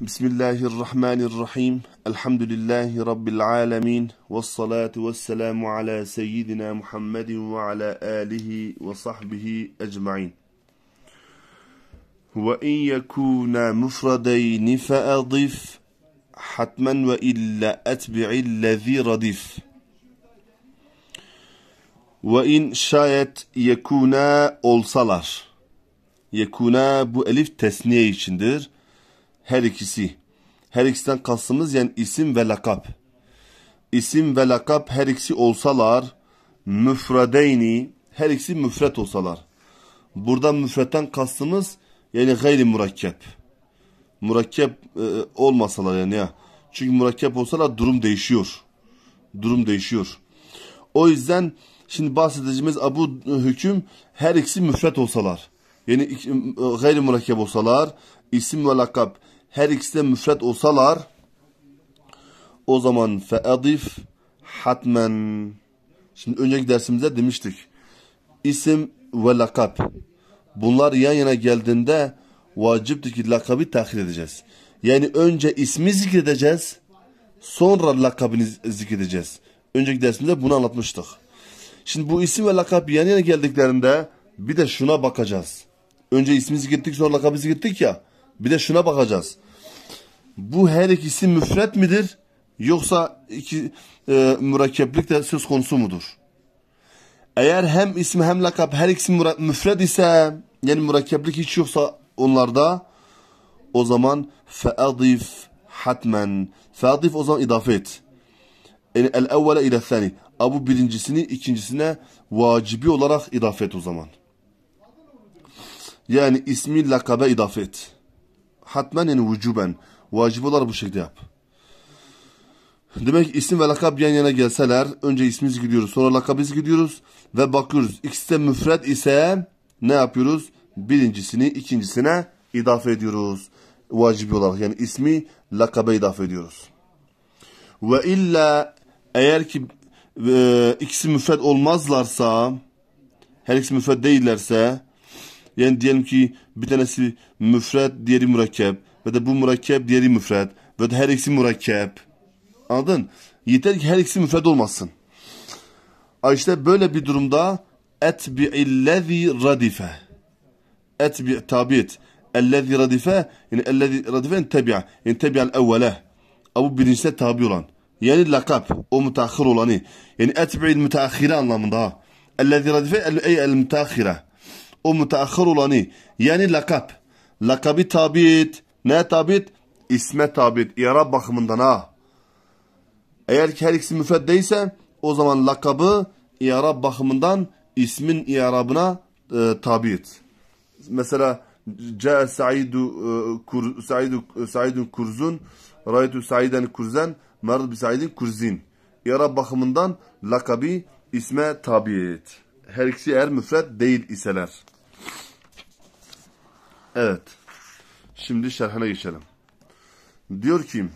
Bismillahirrahmanirrahim. Elhamdülillahi Rabbil alemin. Vessalatu vesselamu ala seyyidina Muhammedin ve ala alihi ve sahbihi ecma'in. Ve in yekuna mufradeyni feadif Hatman ve illa etbi'illezi radif. Ve in şayet yekuna olsalar. Yekuna bu elif tesniye içindir her ikisi. Her ikisinden kastımız yani isim ve lakap. İsim ve lakap her ikisi olsalar müfredeyni her ikisi müfret olsalar. Burada müfretten kastımız yani gayri mürekkep. Mürekkep e, olmasalar yani ya. Çünkü mürekkep olsalar durum değişiyor. Durum değişiyor. O yüzden şimdi bahsedeceğimiz bu hüküm her ikisi müfret olsalar. Yani e, gayri mürekkep olsalar isim ve lakap her ikisi de müfret olsalar o zaman feadif hatmen. Şimdi önceki dersimizde demiştik. isim ve lakap. Bunlar yan yana geldiğinde vaciptir ki lakabı tahir edeceğiz. Yani önce ismi zikredeceğiz. Sonra lakabını zikredeceğiz. Önceki dersimizde bunu anlatmıştık. Şimdi bu isim ve lakap yan yana geldiklerinde bir de şuna bakacağız. Önce ismi zikrettik sonra lakabı zikrettik ya. Bir de şuna bakacağız. Bu her ikisi müfret midir? Yoksa iki, e, mürekkeplik de söz konusu mudur? Eğer hem ismi hem lakap her ikisi müfred ise yani mürekkeplik hiç yoksa onlarda o zaman feadif hatmen. Feadif o zaman idafe et. Yani el evvele ile sani. Abu birincisini ikincisine vacibi olarak idafe et o zaman. Yani ismi lakabe idafe et hatmen yani vücuben. Vacip olarak bu şekilde yap. Demek isim ve lakab yan yana gelseler önce ismimiz gidiyoruz sonra lakabımız gidiyoruz ve bakıyoruz. İkisi de müfret ise ne yapıyoruz? Birincisini ikincisine idafe ediyoruz. Vacibi olarak yani ismi lakaba idafe ediyoruz. Ve illa eğer ki e, ikisi müfred olmazlarsa her ikisi müfred değillerse yani diyelim ki bir tanesi müfred, diğeri mürekkep. Ve de bu mürekkep, diğeri müfred. Ve de her ikisi mürekkep. Anladın? Yeter ki her ikisi müfred olmasın. İşte böyle bir durumda etbi'illezî radife. Etbi' tabit. Ellezî radife. Yani ellezî radife entebi'a. Entebi'al evvele. Bu birincisine tabi olan. Yani lakap. O müteahhir olanı. Yani etbi'il müteahhire anlamında. Ellezî radife ey el müteahhire o müteahhir olanı yani lakap. Lakabı tabit, Ne tabit, et? İsme tabi İrab bakımından ha. Eğer ki her ikisi müfreddeyse o zaman lakabı İrab bakımından ismin İrab'ına e, tabi Mesela Ca Saidu e, kur, Saidu Saidun Kurzun Raytu Saiden Kurzen Marad bi Saidin Kurzin. İrab bakımından lakabi isme tabi her ikisi eğer müfret değil iseler. Evet. Şimdi şerhine geçelim. Diyor ki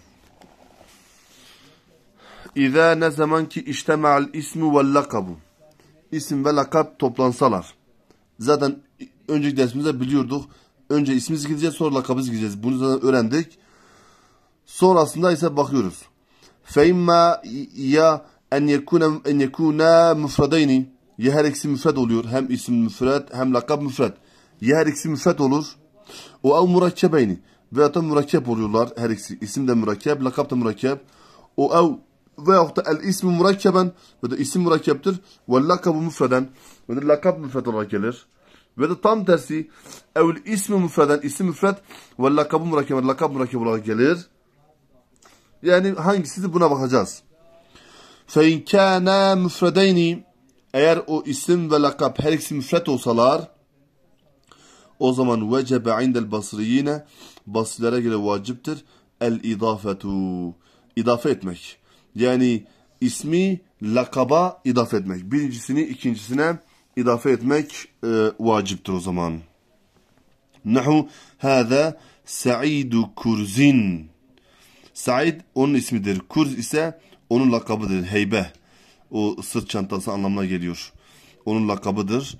İza ne zaman ki iştema'al ismi ve lakabu İsim ve lakab toplansalar. Zaten önceki dersimizde biliyorduk. Önce ismimiz gideceğiz sonra lakabımız gideceğiz. Bunu zaten öğrendik. Sonrasında ise bakıyoruz. Fe ya en yekuna en yekuna mufradayni ya her ikisi müfred oluyor. Hem isim müfred hem lakab müfred. Ya her ikisi müfred olur. O ev mürekkebeyni. Veyahut da mürekkep oluyorlar her ikisi. İsim de mürekkep, lakab da mürekkep. O ev veyahut da el ismi murakkeben, ve de isim murakkeptir. Ve lakabı müfreden ve de lakab müfred olarak gelir. Ve de tam tersi evl ismi müfreden, isim müfred ve lakabı murakkeben, lakab mürekkep olarak gelir. Yani hangisi buna bakacağız. فَاِنْ كَانَا مُفْرَدَيْنِ eğer o isim ve lakap her ikisi müfret olsalar o zaman vecebe indel basriyine basrilere göre vaciptir el idafetu idafe etmek. Yani ismi lakaba idafe etmek. Birincisini ikincisine idafe etmek e, vaciptir o zaman. Nahu hâzâ Sa'idu Kurzin. Said onun ismidir. Kurz ise onun lakabıdır. Heybe. O sırt çantası anlamına geliyor. Onun lakabıdır.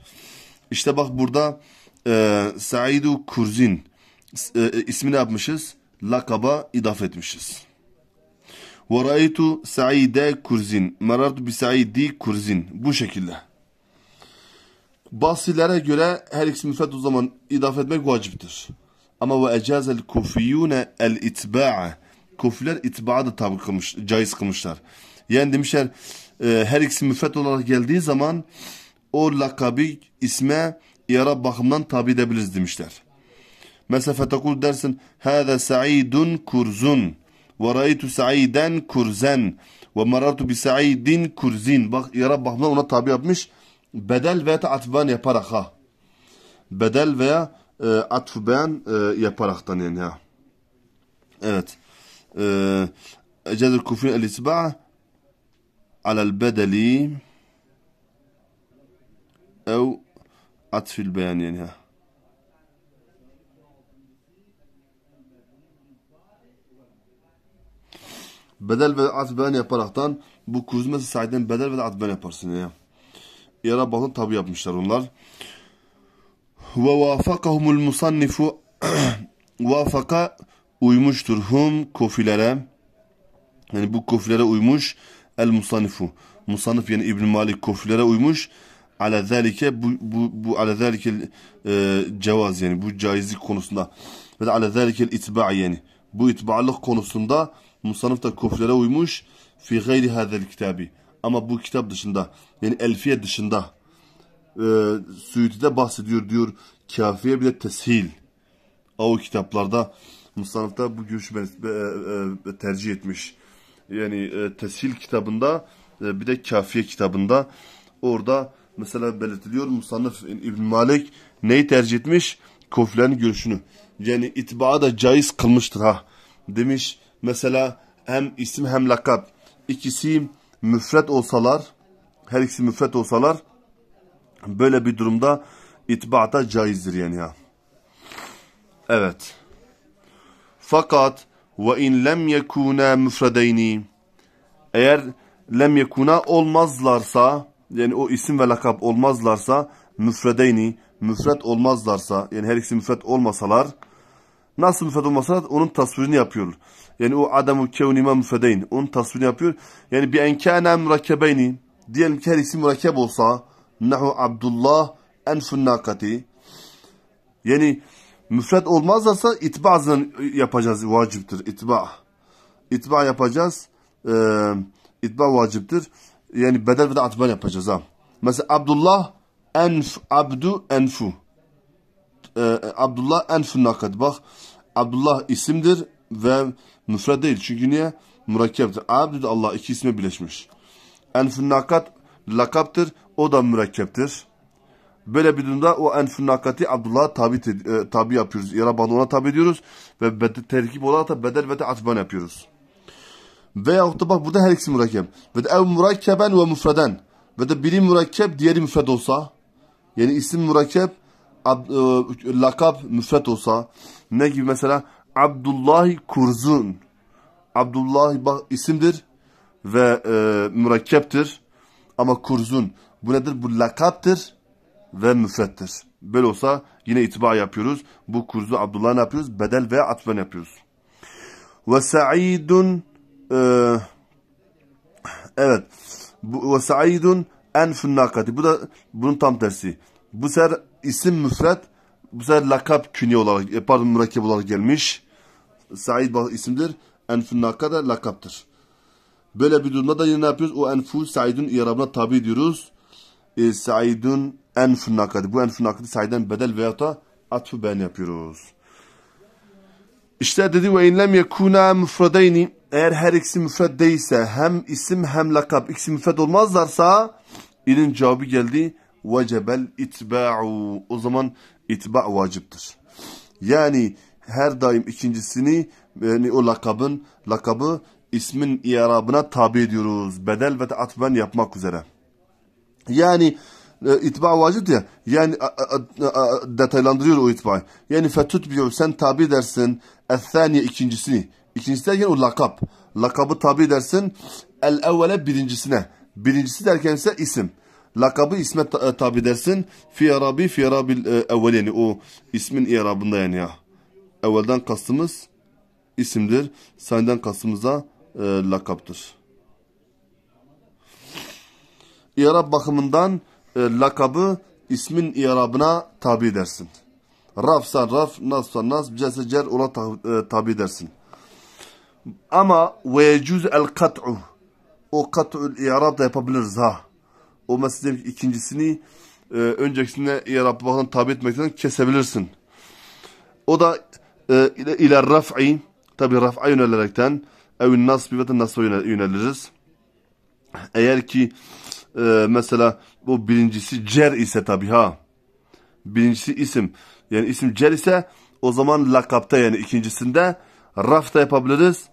İşte bak burada e, Saidu Kurzin e, e ismini yapmışız. Lakaba idaf etmişiz. Ve ra'aytu Saide Kurzin. Merartu bi Saidi Kurzin. Bu şekilde. Basilere göre her ikisi müfret o zaman idaf etmek vaciptir. Ama ve ecazel kufiyyune el itba'a. Kufiler itba'a da tabi kılmış, caiz kılmışlar. Yani demişler e, her ikisi müfret olarak geldiği zaman o lakabı isme yarab bakımından tabi edebiliriz demişler. Mesela fetekul dersin Hâze sa'idun kurzun ve râitu sa'iden kurzen ve marartu bi sa'idin kurzin. Bak yarab bakımından ona tabi yapmış. Bedel veya atban yaparak ha. Bedel veya e, atfben e, yaparaktan yani ha. Evet. E, Ecel-i Kufrin el-İsba'a على البدل أو عطف البيان يعني ها bedel ve atben yaparaktan bu kuzmesi sayeden bedel ve atben yaparsın ya. Yara bağlı tabi yapmışlar onlar. Ve vafakahumul musannifu vafaka uymuştur hum kofilere yani bu kofilere uymuş el musannifu. Musannif yani İbn Malik kofilere uymuş. Ala zalike bu bu bu ala zalike e, cevaz yani bu caizlik konusunda ve de ala zalike itba yani bu itbalık konusunda musannif da kofilere uymuş fi gayri hadel kitabi. Ama bu kitap dışında yani elfiye dışında e, Suyuti'de bahsediyor diyor kafiye bile teshil. O kitaplarda Musannif'ta bu görüşü e, e, tercih etmiş. Yani e, teshil kitabında e, bir de kafiye kitabında orada mesela belirtiliyor Musannaf İbn Malik neyi tercih etmiş? Kofilerin görüşünü. Yani itibaa da caiz kılmıştır ha. Demiş mesela hem isim hem lakap ikisi müfret olsalar her ikisi müfret olsalar böyle bir durumda itibata caizdir yani ha. Evet. Fakat ve in lem yekuna müfredeyni eğer lem yekuna olmazlarsa yani o isim ve lakap olmazlarsa müfredeyni müfred olmazlarsa yani her ikisi müfred olmasalar nasıl müfred olmasalar onun tasvirini yapıyor. Yani o adamı kevnime müfredeyn onun tasvirini yapıyor. Yani bi enkâne mürakkebeyni diyelim ki her isim mürakkep olsa nehu Abdullah enfun nakati yani Müfred olmazsa itba yapacağız vaciptir. itba. İtba yapacağız. Ee, itba vaciptir. Yani bedel ve de atban yapacağız ha. Mesela Abdullah enf abdu enfu. Ee, Abdullah enfu nakat Bak Abdullah isimdir ve müfred değil. Çünkü niye? Mürekkeptir. Abdü de Allah iki isme birleşmiş. Enfu nakat lakaptır. O da mürekkeptir. Böyle bir durumda o enfün nakati Abdullah'a tabi, e, tabi yapıyoruz. Yara bandına tabi diyoruz Ve bed, terkip olarak da bedel ve atban yapıyoruz. Veyahut da bak burada her ikisi mürekkep. Ve de ev mürekkeben ve müfreden. Ve de biri mürekkep diğeri müfred olsa. Yani isim mürekkep ab, e, lakap müfred olsa. Ne gibi mesela Abdullah Kurzun. Abdullah bak isimdir ve e, mürekkeptir. Ama Kurzun. Bu nedir? Bu lakaptır ve müfettir. Böyle olsa yine itibar yapıyoruz. Bu kurzu Abdullah'ın yapıyoruz. Bedel ve atfen yapıyoruz. Ve sa'idun e, evet ve sa'idun en nakati. Bu da bunun tam tersi. Bu sefer isim müfret bu sefer lakap künye olarak e, pardon mürekkep olarak gelmiş. Said isimdir. Enfün nakada lakaptır. Böyle bir durumda da yine ne yapıyoruz? O enfu Said'in irabına tabi diyoruz. E, Said'in enfün nakadi. Bu enfün nakadi sayeden bedel veya da atfü ben yapıyoruz. İşte dedi ve inlem yekuna müfredeyni eğer her ikisi müfred değilse hem isim hem lakab ikisi müfred olmazlarsa ilin cevabı geldi vecebel itba'u o zaman itba vaciptir. Yani her daim ikincisini yani o lakabın lakabı ismin i'rabına tabi ediyoruz. Bedel ve atfen yapmak üzere. Yani e, itba vacip ya. Yani detaylandırıyor o itbayı. Yani fetutbiyo sen tabi dersin. El-thaniye ikincisini. İkincisi derken o lakap. Lakabı tabi dersin. El-evvele birincisine. Birincisi derken ise isim. Lakabı isme e, tabi dersin. Fi arabi fi arabil e, evvel yani o ismin irabında yani ya. Evvelden kastımız isimdir. Saniden kastımız da e, lakaptır. İrab bakımından e, lakabı ismin irabına tabi dersin. Rafsan raf, nasfsan nasb, celse ona e, tabi dersin. Ama ve yecuz el kat'u. O kat'ul i'rab da yapabiliriz ha. O mesela ikincisini e, öncekisine i'rab bakın tabi etmekten kesebilirsin. O da e, ile raf'i tabi raf'a yönelerekten evin nasbi ve nasba yöneliriz. Eğer ki e, mesela bu birincisi cer ise tabi ha. Birincisi isim. Yani isim cer ise o zaman lakapta yani ikincisinde rafta yapabiliriz.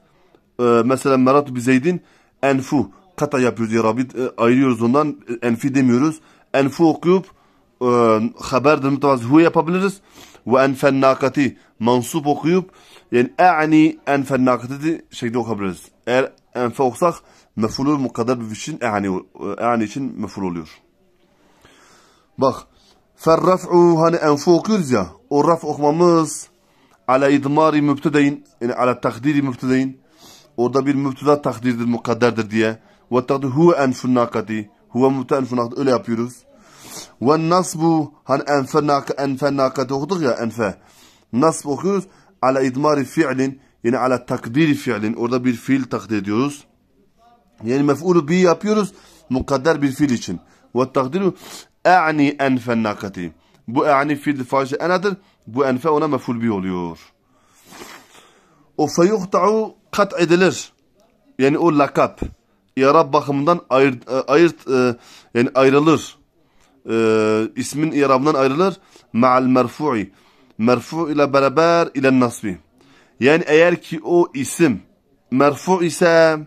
E, mesela Merat Bizeydin enfu kata yapıyoruz ya Rabbi e, ayırıyoruz ondan e, enfi demiyoruz. Enfu okuyup e, haberdir mütevazı hu yapabiliriz. Ve enfen nakati mansup okuyup yani e'ni enfen nakati şekilde okuyabiliriz. Eğer enfe okusak mefulu mukadder için yani yani için meful oluyor. Bak. Ferraf'u hani enfu okuyoruz ya. O raf okumamız ala idmari mübtedeyin, yani ala takdiri mübtedeyin, Orada bir mübteda takdirdir, mukadderdir diye. Ve takdir huve enfun nakati. Huve mübteda enfun nakati. Öyle yapıyoruz. Ve nasbu hani enfe nakati, enfe nakati okuduk ya enfe. Nasb okuyoruz. Ala idmari fiilin yani ala takdiri fiilin. Orada bir fiil takdir ediyoruz. Yani mef'ulu bi yapıyoruz mukadder bir fiil için. Ve takdiru e'ni enfen nakati. Bu e'ni fiil faci enadır. Bu enfe ona mef'ul bi oluyor. O feyuhta'u kat edilir. Yani o lakap. İrab bakımından ayırt, e, ayırt e, yani ayrılır. E, ismin irabından ayrılır. Ma'al merfu'i. Merfu ile beraber ile nasbi. Yani eğer ki o isim merfu ise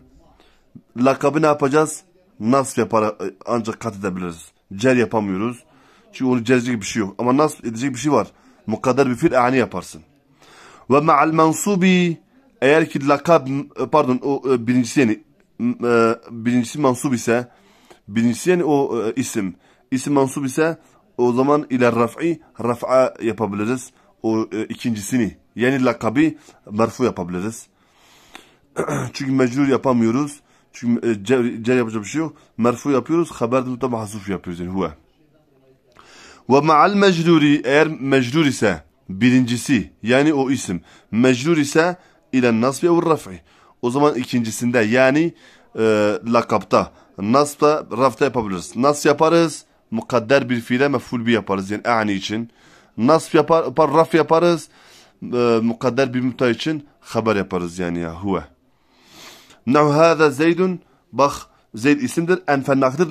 Lakabı ne yapacağız? Nasıl yapar e, ancak kat edebiliriz. Cer yapamıyoruz. Çünkü onu cerecek bir şey yok. Ama nasıl edecek bir şey var. Mukadder bir fil ani yaparsın. Ve ma'al mansubi eğer ki lakab e, pardon o e, birincisi yani birincisi mansub ise birincisi yani o isim isim mansub ise o zaman ile raf'i raf'a yapabiliriz. O ikincisini yani lakabı merfu yapabiliriz. Çünkü mecrur yapamıyoruz. Çünkü e, ce, ce yapacak bir şey yok. Merfu yapıyoruz. Haber de mutlaka mahzuf yapıyoruz. Yani huve. Ve ma'al mecduri eğer mecdur ise birincisi yani o isim mecdur ise ile nasbi ve raf'i. O zaman ikincisinde yani e, lakapta nasbda rafta yapabiliriz. Nasb yaparız mukadder bir fiile meful bir yaparız yani ani için. Nasb yapar, raf yaparız e, mukadder bir müta için haber yaparız yani ya huve. Nevhâze zeydun. Bak zeyd isimdir. Enfennaktır.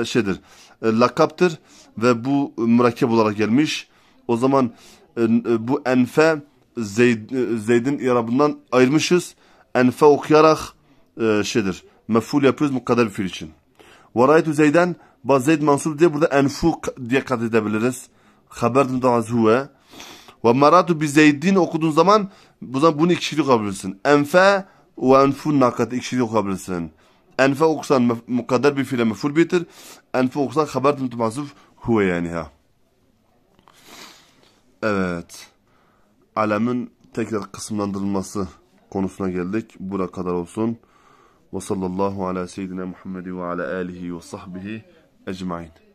E, şeydir. E, lakaptır. Ve bu mürekkep olarak gelmiş. O zaman e, e bu enfe zeyd, e, zeydin irabından ayırmışız. Enfe okuyarak e, şeydir. Meful yapıyoruz mukadder bir fiil için. Ve raytu zeyden. Bak zeyd mansub diye burada enfu diye kat edebiliriz. Haberdim daha huve. Ve maratu bi zeydin okuduğun zaman bu zaman bunu iki kişilik alabilirsin. Enfe وأنفنا قد إكشيدي قبل سن أنفا أقصان مقدر بفعل مفعول بيتر أنفا أقصان خبر محذوف هو يعني ha. Evet. Alemin tekrar kısımlandırılması konusuna geldik. Bura kadar olsun. Ve sallallahu ala seyyidina Muhammed ve ala alihi ve sahbihi ecmain.